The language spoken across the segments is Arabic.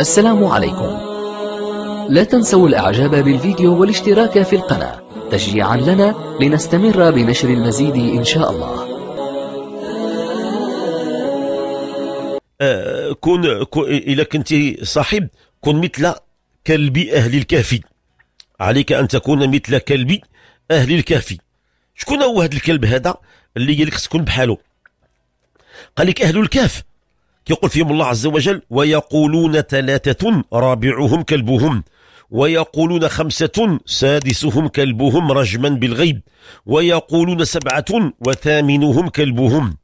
السلام عليكم لا تنسوا الاعجاب بالفيديو والاشتراك في القناة تشجيعا لنا لنستمر بنشر المزيد ان شاء الله آه كون, إذا كنت صاحب كن مثل كلب أهل الكهف عليك أن تكون مثل كلب أهل الكهف شكون هو هذا الكلب هذا اللي قال لك تكون بحاله قال لك أهل الكهف يقول فيهم الله عز وجل ويقولون ثلاثة رابعهم كلبهم ويقولون خمسة سادسهم كلبهم رجما بالغيب ويقولون سبعة وثامنهم كلبهم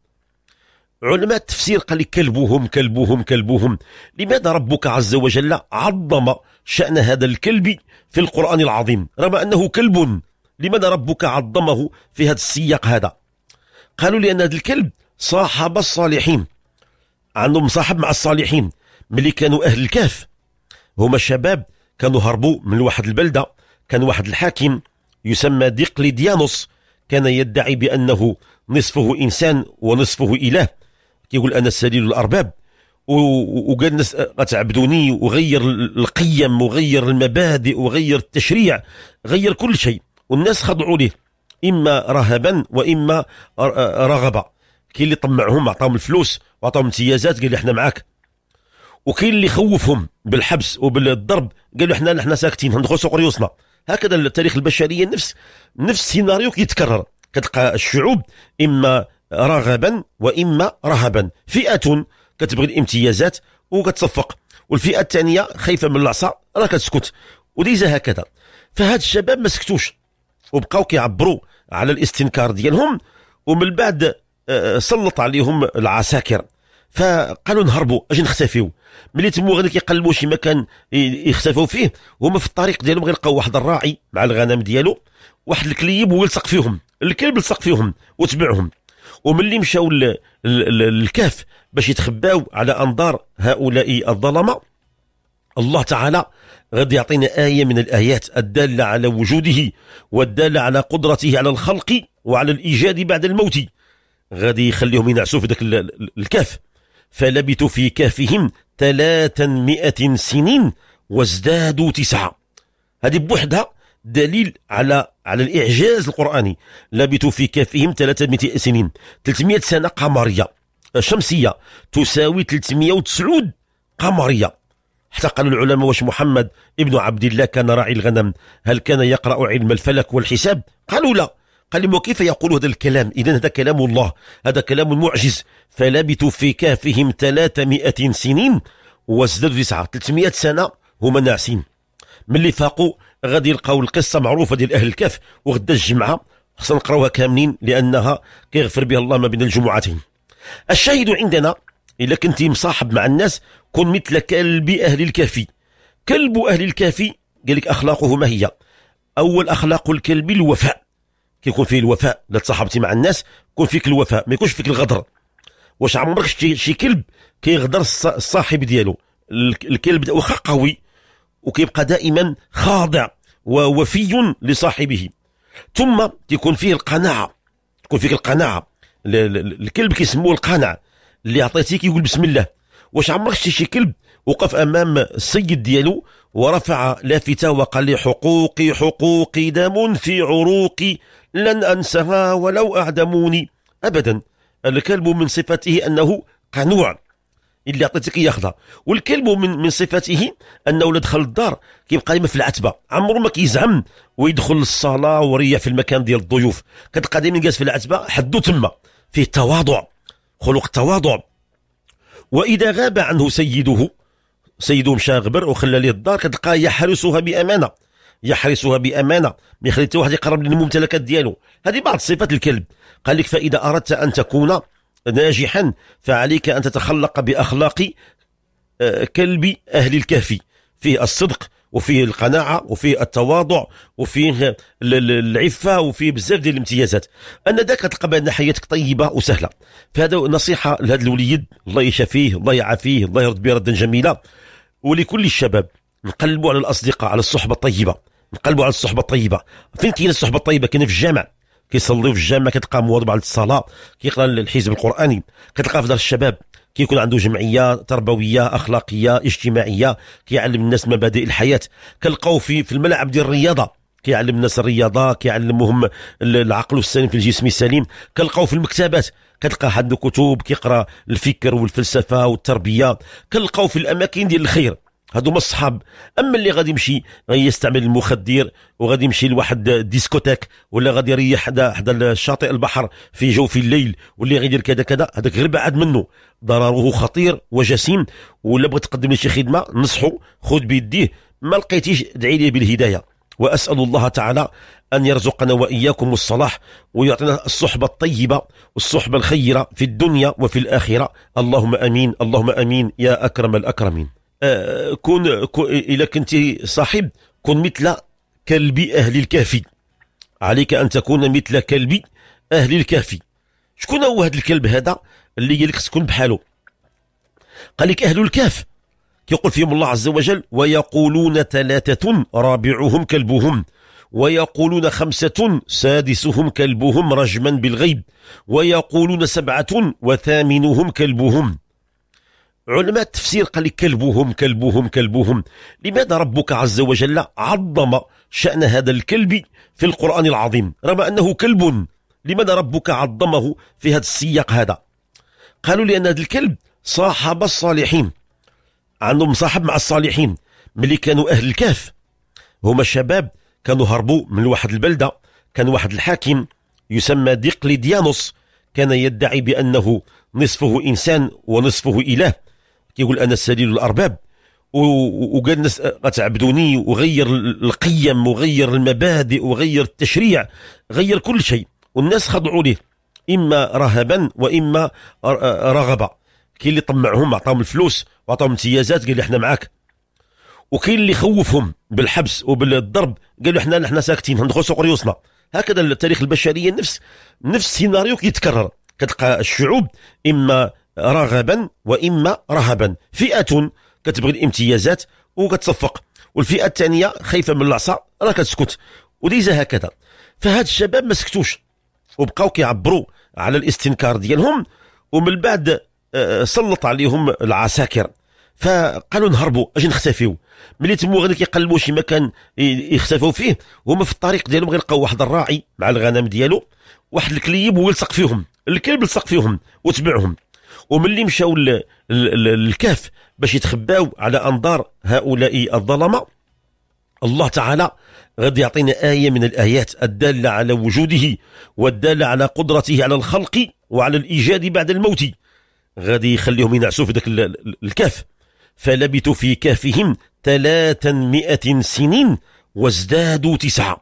علماء التفسير قال لك كلبهم كلبهم كلبهم لماذا ربك عز وجل عظم شأن هذا الكلب في القرآن العظيم رغم أنه كلب لماذا ربك عظمه في هذا السياق هذا قالوا لأن هذا الكلب صاحب الصالحين عنده مصاحب مع الصالحين ملي كانوا اهل الكهف هما الشباب كانوا هربوا من واحد البلده كان واحد الحاكم يسمى ديقليديانوس كان يدعي بانه نصفه انسان ونصفه اله كيقول انا سليل الارباب وقال الناس غتعبدوني وغير القيم وغير المبادئ وغير التشريع غير كل شيء والناس خضعوا له اما رهبا واما رغبه كاين اللي طمعهم عطاهم الفلوس وعطاهم امتيازات قال لي احنا معاك وكاين اللي خوفهم بالحبس وبالضرب قالوا احنا احنا ساكتين ندخل سوق ريوسنا هكذا التاريخ البشريه نفس نفس السيناريو كيتكرر كتلقى الشعوب اما رغبا واما رهبا فئه كتبغي الامتيازات وكتصفق والفئه الثانيه خايفه من العصا راه كتسكت وديزا هكذا فهاد الشباب ما سكتوش وبقاو كيعبروا على الاستنكار ديالهم ومن بعد سلط عليهم العساكر فقالوا نهربوا اجي نختفيو ملي تموا غادي كيقلبوا شي مكان يختفوا فيه هما في الطريق ديالهم غيلقاو واحد الراعي مع الغنم ديالو واحد الكليب ويلصق فيهم الكلب لصق فيهم وتبعهم وملي مشاو للكهف باش يتخباو على انظار هؤلاء الظلمه الله تعالى غادي يعطينا آية من الآيات الدالة على وجوده والدالة على قدرته على الخلق وعلى الإيجاد بعد الموت غادي يخليهم ينعسوا في ذاك الكهف فلبثوا في كهفهم 300 سنين وازدادوا تسعة هذه بوحدها دليل على على الاعجاز القراني لبثوا في كهفهم 300 سنين 300 سنه قمريه شمسيه تساوي 390 قمريه حتى قالوا العلماء واش محمد ابن عبد الله كان راعي الغنم هل كان يقرا علم الفلك والحساب قالوا لا قال لي وكيف يقول هذا الكلام إذا هذا كلام الله هذا كلام معجز فلبثوا في كهفهم 300 سنين وازدادوا تسعة 300 سنة هما ناعسين ملي فاقوا غادي يلقاو القصة معروفة ديال أهل الكهف وغدا الجمعة خصنا نقراوها كاملين لأنها كيغفر بها الله ما بين الجمعتين الشاهد عندنا إلا كنتي مصاحب مع الناس كن مثل كلب أهل الكهف كلب أهل الكهف قال لك أخلاقه ما هي أول أخلاق الكلب الوفاء كيكون فيه الوفاء لا تصاحبتي مع الناس يكون فيك الوفاء ما يكونش فيك الغدر واش عمرك شتي شي كلب كيغدر الصاحب ديالو الكلب واخا قوي وكيبقى دائما خاضع ووفي لصاحبه ثم تكون فيه القناعه تكون فيك القناعه الكلب كيسموه القناع اللي عطيتيه كيقول بسم الله واش عمرك شتي شي كلب وقف امام السيد ديالو ورفع لافته وقال لي حقوقي حقوقي دم في عروقي لن أنسها ولو أعدموني أبدا الكلب من صفته أنه قنوع اللي عطيتك ياخذها والكلب من من صفته انه ولا دخل الدار كيبقى ديما في العتبه عمرو ما كيزعم ويدخل للصلاه وريح في المكان ديال الضيوف كتلقى ديما جالس في العتبه حدو تما فيه التواضع خلق التواضع واذا غاب عنه سيده سيده مشى غبر وخلى ليه الدار كتلقاه يحرسها بامانه يحرسها بامانه ما يخلي حتى واحد يقرب للممتلكات ديالو هذه بعض صفات الكلب قال لك فاذا اردت ان تكون ناجحا فعليك ان تتخلق باخلاق آه، كلب اهل الكهف فيه الصدق وفيه القناعة وفيه التواضع وفيه العفة وفيه بزاف ديال الامتيازات أن ذاك تلقى بأن حياتك طيبة وسهلة فهذا نصيحة لهذا الوليد الله يشافيه الله يعافيه الله يرد به ردا جميلا ولكل الشباب نقلبوا على الاصدقاء على الصحبه الطيبه نقلبوا على الصحبه الطيبه فين كاين الصحبه الطيبه كاين في الجامع كيصليو في الجامع كتلقى موظف على الصلاه كيقرا الحزب القراني كتلقى في دار الشباب كيكون عنده جمعيه تربويه اخلاقيه اجتماعيه كيعلم الناس مبادئ الحياه كنلقاو في في الملاعب ديال الرياضه كيعلم الناس الرياضه كيعلمهم العقل السليم في الجسم السليم كنلقاو في المكتبات كتلقى عنده كتب كيقرا الفكر والفلسفه والتربيه كنلقاو في الاماكن ديال الخير هذوما الصحاب اما اللي غادي يمشي يستعمل المخدر وغادي يمشي لواحد ديسكوتيك ولا غادي يريح حدا حدا الشاطئ البحر في جوف الليل واللي غادي يدير كذا كذا هذاك غير بعد منه ضرره خطير وجسيم ولا بغيت تقدم لي شي خدمه نصحو خذ بيديه ما لقيتيش ادعي لي بالهدايه واسال الله تعالى ان يرزقنا واياكم الصلاح ويعطينا الصحبه الطيبه والصحبه الخيره في الدنيا وفي الاخره اللهم امين اللهم امين يا اكرم الاكرمين آه، كون, كون كنت صاحب كن مثل كلب أهل الكهف عليك أن تكون مثل كلب أهل الكهف شكون هو هذا الكلب هذا اللي قال لك تكون بحاله قال لك أهل الكهف كيقول فيهم الله عز وجل ويقولون ثلاثة رابعهم كلبهم ويقولون خمسة سادسهم كلبهم رجما بالغيب ويقولون سبعة وثامنهم كلبهم علماء التفسير قال لي كلبهم كلبهم كلبهم لماذا ربك عز وجل عظم شأن هذا الكلب في القرآن العظيم رغم أنه كلب لماذا ربك عظمه في هذا السياق هذا قالوا لأن هذا الكلب صاحب الصالحين عندهم صاحب مع الصالحين ملي كانوا أهل الكهف هما شباب كانوا هربوا من واحد البلدة كان واحد الحاكم يسمى ديقليديانوس كان يدعي بأنه نصفه إنسان ونصفه إله كيقول انا السليل الارباب وقال الناس غتعبدوني وغير القيم وغير المبادئ وغير التشريع غير كل شيء والناس خضعوا ليه اما رهبا واما رغبه كاين اللي طمعهم عطاهم الفلوس وعطاهم امتيازات قال احنا معاك وكاين اللي خوفهم بالحبس وبالضرب قالوا احنا احنا ساكتين ندخل سوق ريوسنا هكذا التاريخ البشريه نفس نفس السيناريو كيتكرر كتلقى الشعوب اما رغبا واما رهبا فئه كتبغي الامتيازات وكتصفق والفئه الثانيه خايفه من العصا راه كتسكت وليزا هكذا فهاد الشباب ما سكتوش وبقاو كيعبروا على الاستنكار ديالهم ومن بعد آه، سلط عليهم العساكر فقالوا نهربوا اجي نختفيو ملي تمو غادي كيقلبوا شي مكان يختفوا فيه هما في الطريق ديالهم غيلقاو واحد الراعي مع الغنم ديالو واحد الكليب ويلصق فيهم الكلب لصق فيهم وتبعهم وملي مشاو للكهف باش يتخباو على انظار هؤلاء الظلمه الله تعالى غادي يعطينا آية من الآيات الدالة على وجوده والدالة على قدرته على الخلق وعلى الإيجاد بعد الموت غادي يخليهم ينعسوا في ذاك الكهف فلبثوا في كهفهم 300 سنين وازدادوا تسعة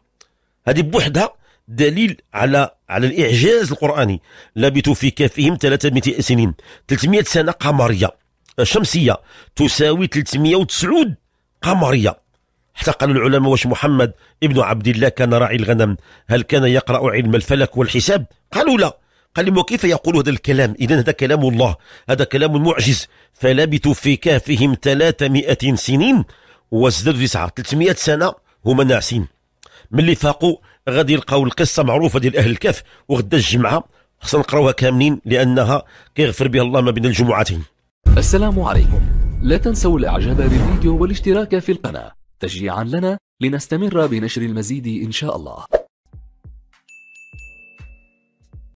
هذه بوحدها دليل على على الاعجاز القراني لبثوا في كافهم 300 سنين 300 سنه قمريه شمسيه تساوي 309 قمريه حتى قال العلماء واش محمد ابن عبد الله كان راعي الغنم هل كان يقرا علم الفلك والحساب قالوا لا قال لهم وكيف يقول هذا الكلام اذا هذا كلام الله هذا كلام معجز فلبثوا في كهفهم 300 سنين وازدادوا تسعه 300 سنه هما ناعسين ملي فاقوا غادي يلقاو القصه معروفه ديال اهل الكهف وغدا الجمعه خصنا نقراوها كاملين لانها كيغفر بها الله ما بين الجمعتين السلام عليكم لا تنسوا الاعجاب بالفيديو والاشتراك في القناه تشجيعا لنا لنستمر بنشر المزيد ان شاء الله